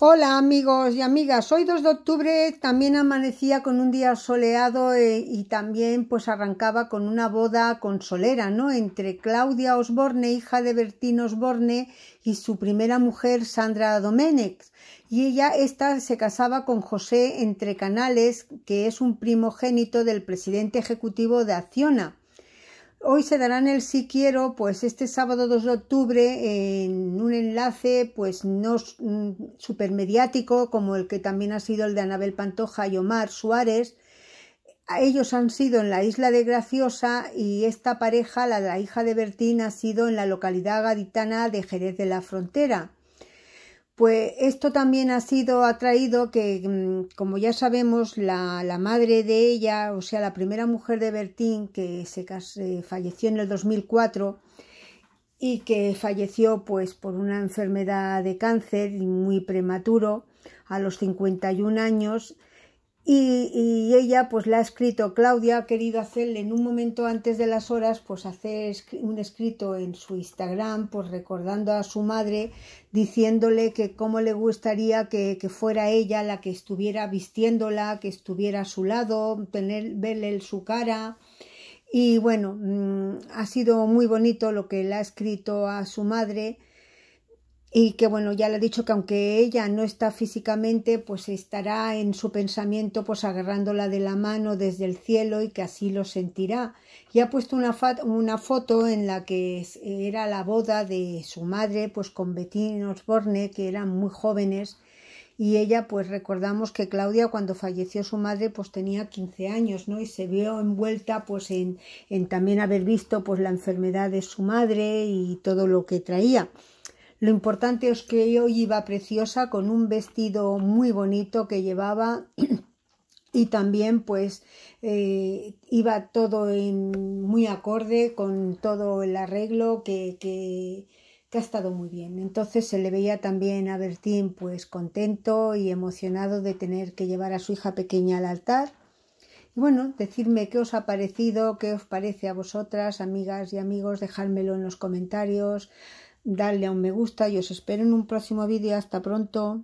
Hola amigos y amigas, hoy 2 de octubre también amanecía con un día soleado eh, y también pues arrancaba con una boda consolera, ¿no? Entre Claudia Osborne, hija de Bertín Osborne, y su primera mujer Sandra Doménez. Y ella, esta, se casaba con José Entre Canales, que es un primogénito del presidente ejecutivo de Acciona. Hoy se darán el si quiero, pues este sábado 2 de octubre, en un enlace pues no mm, supermediático como el que también ha sido el de Anabel Pantoja y Omar Suárez. Ellos han sido en la isla de Graciosa y esta pareja, la, de la hija de Bertín, ha sido en la localidad gaditana de Jerez de la Frontera. Pues esto también ha sido atraído que, mm, como ya sabemos, la, madre de ella, o sea, la primera mujer de Bertín, que se eh, falleció en el 2004 y que falleció pues por una enfermedad de cáncer muy prematuro a los 51 años, y, ella pues la ha escrito, Claudia ha querido hacerle en un momento antes de las horas pues hacer un escrito en su Instagram pues recordando a su madre diciéndole que cómo le gustaría que, fuera ella la que estuviera vistiéndola, que estuviera a su lado, tener, verle su cara y bueno, mm, ha sido muy bonito lo que le ha escrito a su madre y que bueno, ya le he dicho que aunque ella no está físicamente, pues estará en su pensamiento pues agarrándola de la mano desde el cielo y que así lo sentirá. Y ha puesto una, una foto en la que era la boda de su madre pues con Betty Osborne, que eran muy jóvenes y ella pues recordamos que Claudia cuando falleció su madre pues tenía 15 años no y se vio envuelta pues en, en también haber visto pues la enfermedad de su madre y todo lo que traía lo importante es que hoy iba preciosa con un vestido muy bonito que llevaba y también pues eh, iba todo en, muy acorde con todo el arreglo que, que, que, ha estado muy bien. Entonces se le veía también a Bertín pues contento y emocionado de tener que llevar a su hija pequeña al altar. Y bueno, decidme qué os ha parecido, qué os parece a vosotras, amigas y amigos, dejármelo en los comentarios darle a un me gusta y os espero en un próximo vídeo. Hasta pronto.